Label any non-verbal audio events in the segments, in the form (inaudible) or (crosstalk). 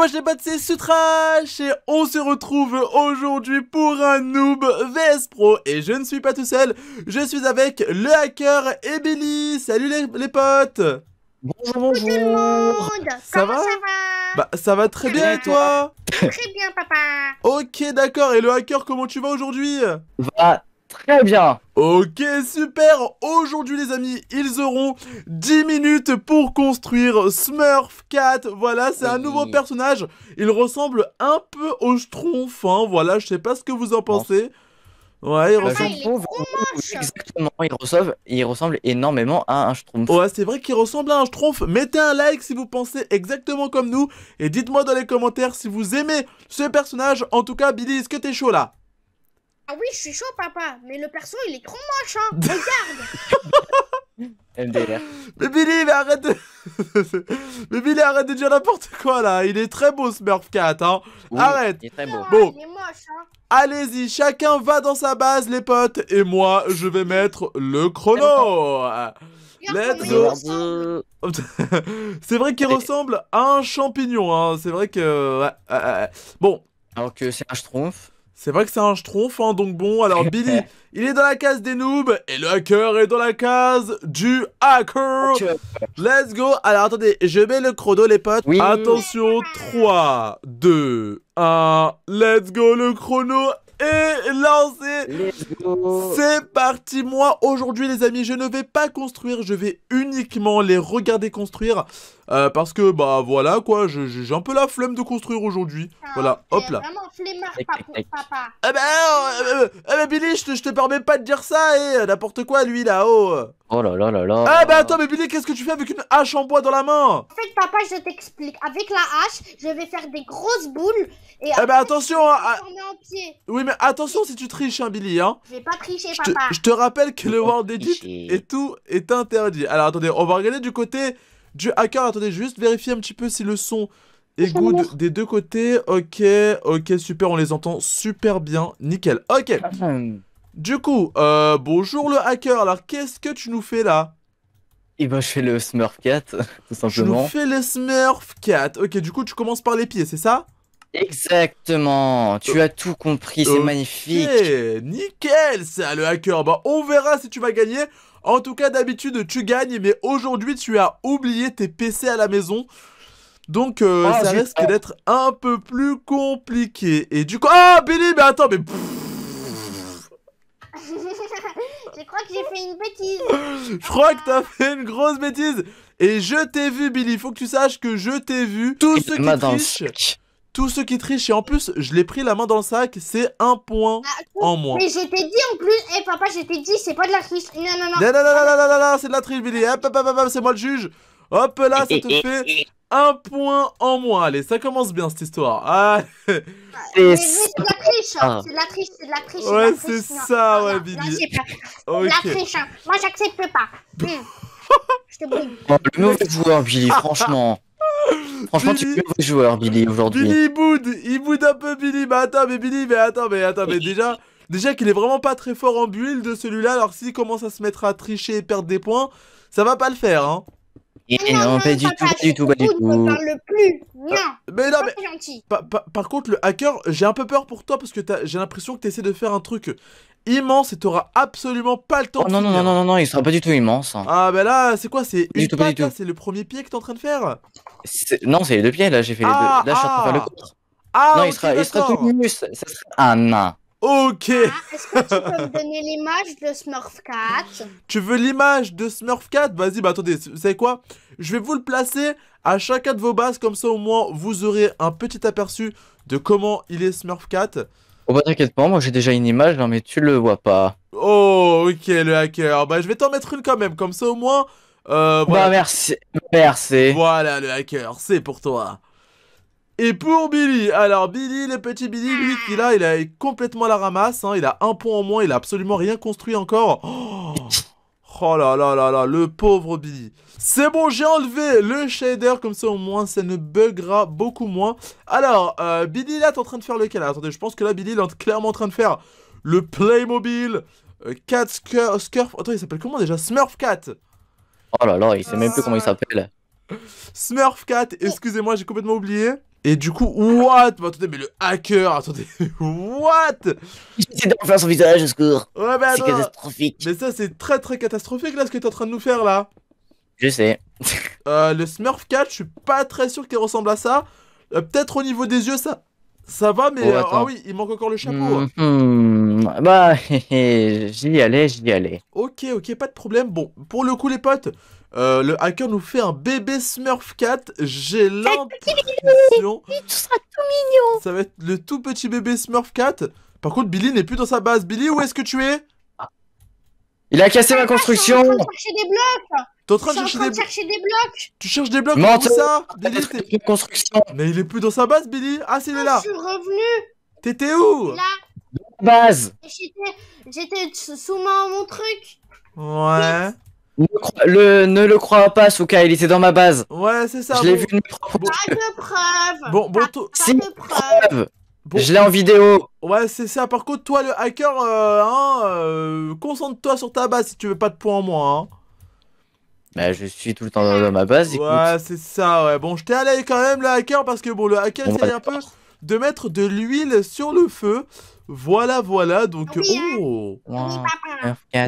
Moi les potes, c'est Sutrash et on se retrouve aujourd'hui pour un noob VS Pro et je ne suis pas tout seul, je suis avec le hacker et Salut les, les potes Bonjour, bonjour tout le monde. Ça Comment va, ça va Bah ça va très bien et toi Très bien papa Ok d'accord, et le hacker comment tu vas aujourd'hui Va Très bien. Ok, super. Aujourd'hui, les amis, ils auront 10 minutes pour construire Smurf Cat. Voilà, c'est un nouveau personnage. Il ressemble un peu au Schtroumpf. Hein. Voilà, je sais pas ce que vous en pensez. Ouais, il ah, ressemble. Exactement, il ressemble, il ressemble énormément à un schtroumpf. Ouais, c'est vrai qu'il ressemble à un schtroumpf. Mettez un like si vous pensez exactement comme nous. Et dites-moi dans les commentaires si vous aimez ce personnage. En tout cas, Billy, est-ce que t'es chaud là ah oui, je suis chaud, papa, mais le perso, il est trop moche, hein (laughs) Regarde MDR. Mais Billy, mais arrête de... (laughs) mais Billy, arrête de dire n'importe quoi, là Il est très beau, ce Murphcat hein Arrête Il est très beau. Bon. Hein. Allez-y, chacun va dans sa base, les potes, et moi, je vais mettre le chrono Let's go (laughs) C'est vrai qu'il ressemble à un champignon, hein C'est vrai que... Bon. Alors que c'est un schtroumpf. C'est vrai que c'est un schtroumpf, hein, donc bon, alors Billy, (laughs) il est dans la case des noobs, et le hacker est dans la case du hacker Let's go Alors attendez, je mets le chrono les potes. Attention, 3, 2, 1, let's go le chrono est lancé C'est parti Moi, aujourd'hui les amis, je ne vais pas construire, je vais uniquement les regarder construire euh, parce que, bah voilà quoi, j'ai un peu la flemme de construire aujourd'hui. Ah, voilà, hop là. vraiment flemmard, papa. Eh ben, oh, euh, euh, eh ben Billy, je te permets pas de dire ça, et eh, n'importe quoi, lui là-haut. Oh là là là là. Ah bah attends, mais Billy, qu'est-ce que tu fais avec une hache en bois dans la main En fait, papa, je t'explique. Avec la hache, je vais faire des grosses boules. Et eh ben attention. Hein, ah en pied. Oui, mais attention si tu triches, hein, Billy. Hein. Je vais pas tricher, papa. Je te rappelle que le World Edit et tout est interdit. Alors attendez, on va regarder du côté du hacker. Attendez, juste vérifier un petit peu si le son est good des deux côtés. Ok, ok, super, on les entend super bien. Nickel. Ok. Ah. Du coup, euh, bonjour le hacker. Alors, qu'est-ce que tu nous fais là et eh ben, je fais le Smurf Cat, (laughs) tout simplement. Je fais le Smurf Cat. Ok, du coup, tu commences par les pieds, c'est ça Exactement. Tu as tout compris, c'est magnifique. Nickel, ça, le hacker. Bah, on verra si tu vas gagner. En tout cas, d'habitude, tu gagnes, mais aujourd'hui, tu as oublié tes PC à la maison. Donc, euh, ah, ça risque d'être un peu plus compliqué. Et du coup... Ah, Billy, mais attends, mais... (laughs) je crois que j'ai fait une bêtise. je crois que t'as fait une grosse bêtise. Et je t'ai vu, Billy. Faut que tu saches que je t'ai vu. Tout ce qui triche tous ceux qui trichent et en plus je l'ai pris la main dans le sac, c'est un point ah, en moins. Mais je t'ai dit en plus, hé eh, papa, je t'ai dit c'est pas de la triche. Non non non. Non non non non non, non c'est de la triche Billy. Hop hop hop, hop c'est moi le juge. Hop là, ça te (laughs) fait un point en moins. Allez, ça commence bien cette histoire. Ah. ah (laughs) hein. C'est de la triche, c'est de la triche, c'est de la triche. Ouais, c'est ça, ouais, Billy. La triche, hein. moi j'accepte pas. (laughs) Hmm. je te brûle. le nouveau, joueur, Billy, ah. franchement. Franchement, tu es un vrai joueur, Billy, aujourd'hui. Billy, il boude. Il boude un peu, Billy. Mais attends, mais Billy, mais attends, mais attends, mais déjà. Déjà qu'il est vraiment pas très fort en build de celui-là, alors s'il commence à se mettre à tricher et perdre des points, ça va pas le faire, hein. Et eh non, non, pas du tout, pas du tout, pas du tout. Mais là, mais. Par, par, contre, le hacker, j'ai un peu peur pour toi parce que j'ai l'impression que t'essaies de faire un truc immense et t'auras absolument pas le temps oh, de non, Non, non, non, non, il sera pas du tout immense. Hein. Ah, bah là, c'est quoi C'est une c'est le premier pied que t'es en train de faire Non, c'est les deux pieds, là, j'ai fait les deux. Ah, là, ah, je suis en train de faire le ah. contre. Ah, non, il, sera, il sera tout minus. Ça sera... un. Ok. Ah, est-ce que tu peux me donner l'image de Smurf 4 Tu veux l'image de Smurf 4 Vas-y, bah attendez, vous savez quoi Je vais vous le placer à chacun de vos bases, comme ça au moins vous aurez un petit aperçu de comment il est Smurf 4. Oh bah t'inquiète pas, moi j'ai déjà une image, non hein, mais tu le vois pas. Oh ok le hacker, bah je vais t'en mettre une quand même, comme ça au moins... Euh, bah merci, merci. Voilà le hacker, c'est pour toi. Et pour Billy, alors Billy, le petit Billy, lui, il a, il a complètement la ramasse, hein, il a un pont en moins, il a absolument rien construit encore. Oh Oh là là là là, le pauvre Billy. C'est bon, j'ai enlevé le shader, comme ça au moins ça ne buggera beaucoup moins. Alors, euh, Billy là, t'es en train de faire lequel Attendez, je pense que là, Billy, il est clairement en train de faire le Playmobil, euh, Cat Scurf... Attends, il s'appelle comment déjà Smurf Cat Oh là là, il sait même plus ah. comment il s'appelle. Smurf Cat, excusez-moi, j'ai complètement oublié. Et du coup, what mais bah, Attendez, mais le hacker, attendez, (laughs) what Il essaie refaire son visage, au secours. Ouais, bah C'est catastrophique. Mais ça, c'est très très catastrophique là, ce que t'es en train de nous faire là. Je sais. Euh, le Smurf 4, je suis pas très sûr qu'il ressemble à ça. Euh, peut-être au niveau des yeux, ça. Ça va, mais. Oh, euh, ah oui, il manque encore le chapeau. Hmm, hmm. Bah, (laughs) j'y allais, j'y allais. Ok, ok, pas de problème. Bon, pour le coup, les potes. Euh, le hacker nous fait un bébé Smurf Cat, J'ai l'impression... Tu seras tout mignon. Ça va être le tout petit bébé Smurf Cat. Par contre, Billy n'est plus dans sa base. Billy, où est-ce que tu es Il a cassé ma construction. Ah, je suis en train de chercher des blocs. blocs. Tu cherches des blocs Non, ça Billy, construction. Mais il est plus dans sa base, Billy. Ah, c'est là. Je suis revenu. T'étais où Là. Base. J'étais sous mon, mon truc. Ouais. Le, ne le crois pas, Souka, il était dans ma base. Ouais, c'est ça. Je l'ai vu une preuve. Bon, bon, je l'ai en vidéo. Ouais, c'est ça. Par contre, toi, le hacker, euh, hein, euh, concentre-toi sur ta base si tu veux pas de points en moins. Hein. Bah, je suis tout le temps dans, ma base. Ouais, c'est ça. Ouais. Bon, je t'ai allé quand même le hacker parce que bon, le hacker, il un peu de mettre de l'huile sur le feu voilà, voilà, donc... Hein. oh.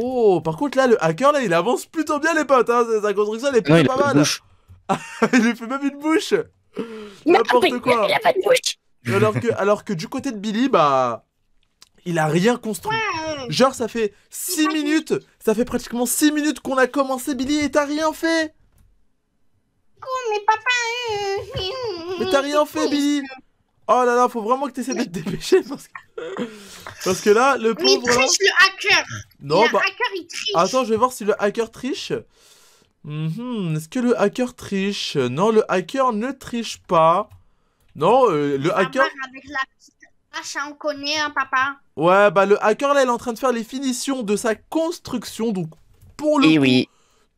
oh Par contre, là, le hacker, là, il avance plutôt bien, les potes, hein Sa construction, elle est plutôt pas mal (laughs) Il lui fait même une bouche N'importe quoi Il a pas de bouche alors que, alors que du côté de Billy, bah... Il a rien construit Genre, ça fait 6 minutes Ça fait pratiquement 6 minutes qu'on a commencé, Billy, et t'as rien fait oh, mais papa... Hein. Mais t'as rien fait, Billy Oh là là, faut vraiment que tu essaies de te dépêcher (laughs) parce que... parce que là, le pauvre. il triche le hacker Non, le bah, Hacker, il triche. Attends, je vais voir si le hacker triche. -hmm. Est-ce que le hacker triche Non, le hacker ne triche pas. Non, euh, le hacker. Avec la petite hache, hein, on connaît, hein, papa. Ouais, bah le hacker là, il est en train de faire les finitions de sa construction, donc pour le. Et eh coup, oui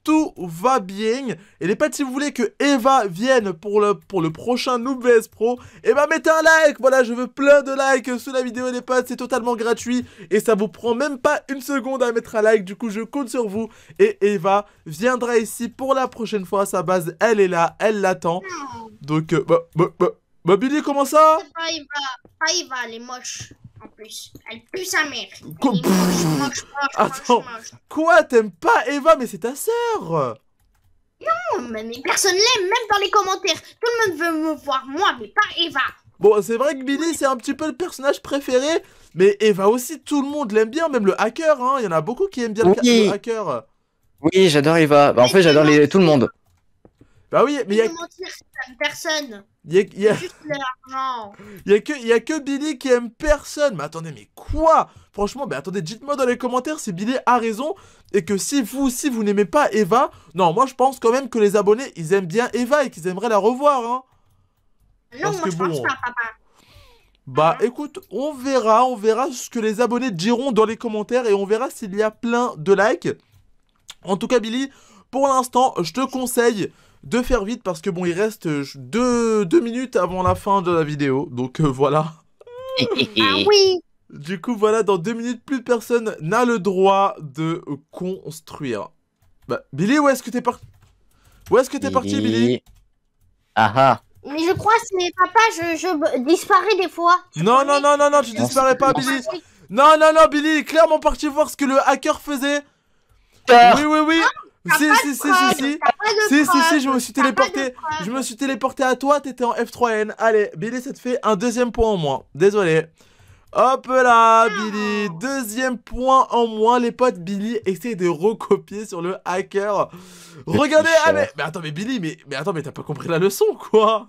tout va bien. Et les potes, si vous voulez que Eva vienne pour le, pour le prochain Noob Pro, et eh ben bah mettez un like. Voilà, je veux plein de likes sous la vidéo, les potes. C'est totalement gratuit et ça vous prend même pas une seconde à mettre un like. Du coup, je compte sur vous. Et Eva viendra ici pour la prochaine fois. Sa base, elle est là, elle l'attend. Donc, euh, bah, bah, bah, bah, Billy, comment ça Ça, y va, elle est en plus. Elle pue sa mère. Attends, quoi T'aimes pas Eva Mais c'est ta sœur Non, mais personne l'aime, même dans les commentaires. Tout le monde veut me voir, moi, mais pas Eva. Bon, c'est vrai que Billy, c'est un petit peu le personnage préféré, mais Eva aussi, tout le monde l'aime bien, même le hacker, hein. Il y en a beaucoup qui aiment bien le hacker. Oui, j'adore Eva. Bah, en fait, j'adore tout le monde. Bah oui, mais il y a. personne. Il y a, que, Billy qui aime personne. Mais attendez, mais quoi Franchement, mais attendez, dites-moi dans les commentaires si Billy a raison et que si vous aussi vous n'aimez pas Eva, non, moi je pense quand même que les abonnés ils aiment bien Eva et qu'ils aimeraient la revoir. Hein. Ah non, moi je pense pas, papa. Bah hein écoute, on verra, on verra ce que les abonnés diront dans les commentaires et on verra s'il y a plein de likes. En tout cas Billy, pour l'instant, je te conseille de faire vite parce que bon, il reste euh, deux, minutes avant la fin de la vidéo. Donc euh, voilà. (laughs) ah oui Du coup, voilà, dans deux minutes, plus personne n'a le droit de construire. Bah, Billy, où est-ce que t'es parti Où est-ce que t'es parti, Billy Ah ah mais je crois que c'est papa, je, je disparais des fois. Non, non, non, non, non, tu disparais pas, Billy. Non, non, non, Billy est clairement parti voir ce que le hacker faisait. Oui, oui, oui. Ah, si, si, si, si, si. Si, si, si, je me suis téléporté. Je me suis téléporté à toi, t'étais en F3N. Allez, Billy, ça te fait un deuxième point en moins. Désolé. Hop là, ah. Billy. Deuxième point en moins. Les potes, Billy essayez de recopier sur le hacker. Regardez, allez. Mais attends, mais Billy, mais, attends, mais t'as pas compris la leçon, quoi.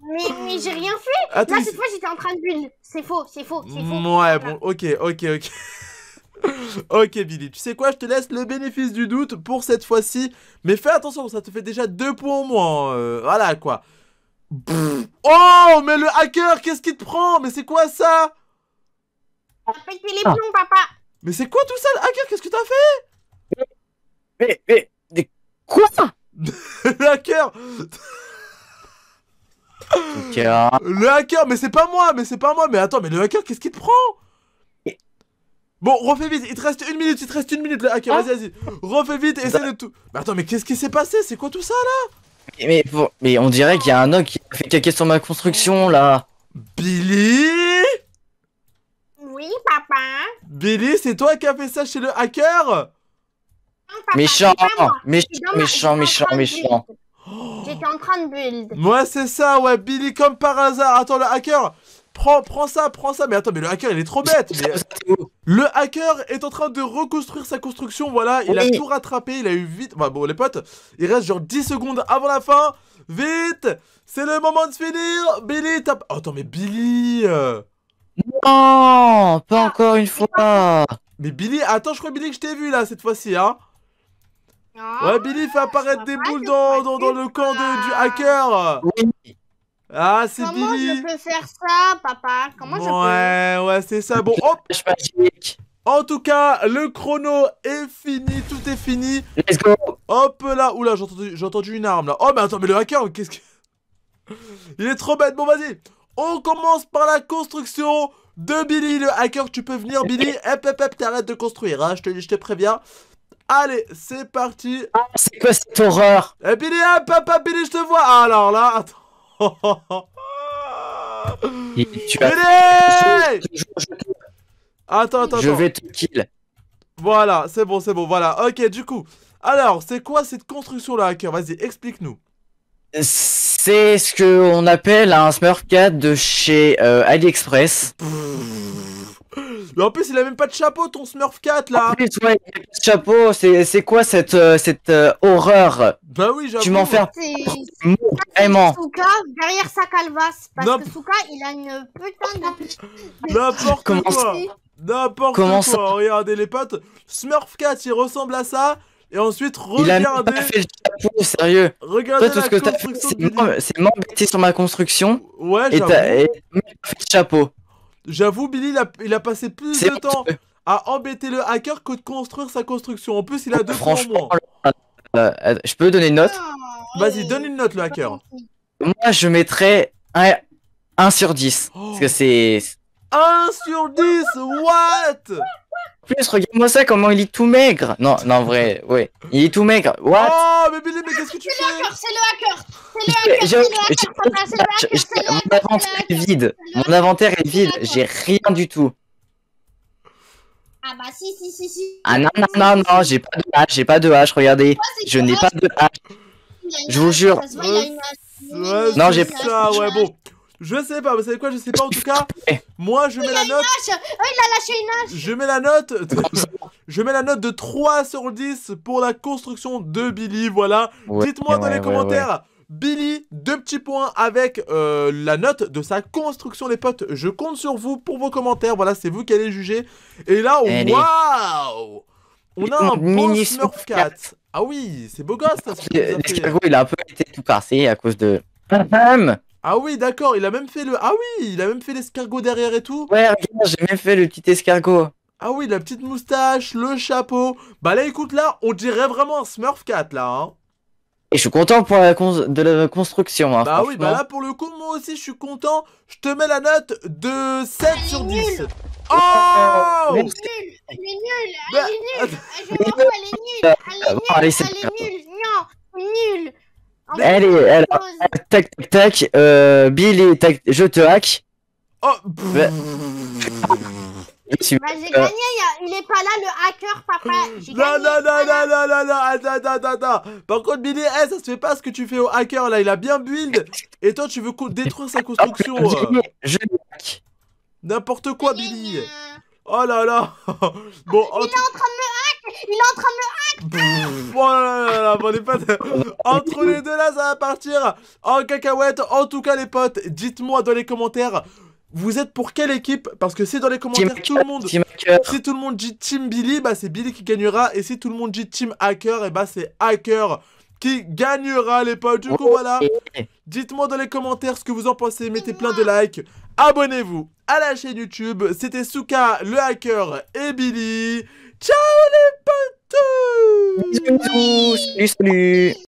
Mais, j'ai rien fait. Là, cette fois, j'étais en train de build. C'est faux, c'est faux, c'est faux. Ouais, bon, ok, ok, ok. (laughs) ok Billy, tu sais quoi, je te laisse le bénéfice du doute pour cette fois-ci. Mais fais attention, ça te fait déjà deux points au moins. Euh, voilà quoi. Oh, mais le hacker, qu'est-ce qui te prend Mais c'est quoi ça T'as les ah. plombs, papa. Mais c'est quoi tout ça, le hacker Qu'est-ce que t'as fait mais, mais, mais, quoi (laughs) Le hacker ah. Le hacker, mais c'est pas moi, mais c'est pas moi. Mais attends, mais le hacker, qu'est-ce qui te prend Bon, refais vite, il te reste une minute, il te reste une minute, le hacker, hein vas-y, vas-y. Refais vite, essaie bah- de tout. Mais attends, mais qu'est-ce qui s'est passé C'est quoi tout ça là mais, on dirait qu'il y a un homme qui a fait caquer sur ma construction là. Billy Oui, papa. Billy, c'est toi qui as fait ça chez le hacker Méchant, méchant, méchant, méchant, méchant. J'étais en train de build. Moi, c'est ça, ouais, Billy, comme par hasard. Attends, le hacker, prends, prends ça, prends ça. Mais attends, mais le hacker, il est trop bête. Euh, le hacker est en train de reconstruire sa construction. Voilà, il a tout rattrapé. Il a eu vite. Bah, bon, les potes, il reste genre 10 secondes avant la fin. Vite, c'est le moment de finir. Billy, tape. attends, mais Billy. Euh. Non, pas ah, encore une fois. Mais Billy, attends, je crois Billy que je t'ai vu là cette fois-ci, hein. ouais, Billy fait apparaître des boules dans, dans, le camp du hacker. Oui. Ah, c'est Billy. Comment je peux faire ça, papa Comment ouais, je peux Ouais, c'est ça. Bon, hop. En tout cas, le chrono est fini, tout est fini. Let's go. Hop là, oula, j'ai entendu, entendu, une arme là. Oh, mais attends, mais le hacker, qu'est-ce que. Il est trop bête. Bon, vas-y. On commence par la construction de Billy, le hacker. Tu peux venir, Billy. hop hop hop t'arrêtes de construire, hein. je, te, je te préviens. Allez, c'est parti. Ah, c'est quoi cette horreur eh, Billy, hop, hop, Billy, je te vois. Ah, alors là, attends oh! tu as... Attends, attends, Je vais te kill. Voilà, c'est bon, c'est bon, voilà. Ok, du coup. Alors, c'est quoi cette construction-là, hacker Vas-y, explique-nous. C'est ce qu'on appelle un Smurf 4 de chez euh, AliExpress. Pfff. Mais en plus, il a même pas de chapeau, ton Smurf 4 là. En plus, ouais, il a pas de chapeau. C'est quoi cette, euh, cette euh, horreur Bah oui, j'avoue. Tu fais. Oh, vraiment. Suka, derrière sa calvasse. Parce que Souka, il a une putain de. (laughs) N'importe quoi. N'importe quoi. regardez les potes. Smurf 4, il ressemble à ça. Et ensuite, regardez. Il a pas fait le chapeau, sérieux. Regardez Toi, tout ce que t'as fait, c'est m'embêter sur ma construction. Ouais, et t'as fait le chapeau. J'avoue, Billy, il a, passé plus de temps à embêter le hacker que de construire sa construction. En plus, il a deux Franchement, euh, je peux donner une note ah, Vas-y, donne une note, le hacker. Moi, je mettrais un, 1 sur 10. Parce que c'est. 1 sur 10 What plus, regarde-moi ça, comment il est tout maigre. Non, non, en vrai, (laughs) ouais. Il est tout maigre. What Oh, mais Billy, mais qu'est-ce que tu fais C'est le hacker, c'est le hacker, c'est le hacker, c'est le Mon inventaire est vide. Mon inventaire est vide. J'ai rien du tout. Ah bah si, si, si, si. Ah non, non, non, non, j'ai pas de hache, j'ai pas de hache, regardez. Je n'ai pas de hache. Je vous jure. Non, j'ai pas. ouais, bon. Je sais pas, vous savez quoi, je sais pas en tout cas. Eh. Moi je mets la note. Oh, il a lâché une hache Je mets la note. je mets la note de 3 sur 10 pour la construction de Billy, voilà. Dites-moi dans les commentaires. Billy, deux petits points avec euh, la note de sa construction, les potes. Je compte sur vous pour vos commentaires. Voilà, c'est vous qui allez juger. Et là, waouh On a un bon Smurf Ah oui, c'est beau gosse. Ça, il a un peu été tout cassé à cause de. Ah oui, d'accord, il a même fait le. Ah oui, il a même fait l'escargot derrière et tout. Ouais, j'ai même fait le petit escargot. Ah oui, la petite moustache, le chapeau. Bah là, écoute, là, on dirait vraiment un Smurf 4, là. Hein. Et je suis content pour la de la construction. Hein, bah oui, bah là, pour le coup, moi aussi, je suis content. Je te mets la note de 7 sur 10. Oh bah, (laughs) ah, Elle est nulle, elle est ah, nulle, elle est nulle. elle est nulle, elle est nulle, elle est nulle, non, nulle. Elle Allez, tac, tac, tac, euh, Billy, tac, je te hack. Oh bah... (laughs) bah j'ai gagné, il est pas là le hacker, papa. Non, non, non, non, non, non, non, attends, attends, attends. Par contre, Billy, eh, ça se fait pas ce que tu fais au hacker là, il a bien build. Et toi, tu veux détruire sa construction. Ah, euh. hack. N'importe quoi, Billy. Euh. Oh là là. (laughs) bon, il est en train de me hack. Il est en train de me Oh bon, les potes, entre les deux là, ça va partir en cacahuète. En tout cas, les potes, dites-moi dans les commentaires, vous êtes pour quelle équipe Parce que si dans les commentaires tout le monde, si tout le monde dit Team Billy, bah c'est Billy qui gagnera. Et si tout le monde dit Team Hacker, et eh bah c'est Hacker qui gagnera les potes. Du coup, voilà. Dites-moi dans les commentaires ce que vous en pensez. Mettez plein de likes. Abonnez-vous à la chaîne YouTube. C'était Souka, le hacker et Billy. Ciao les potes Bisous, bisous, salut, salut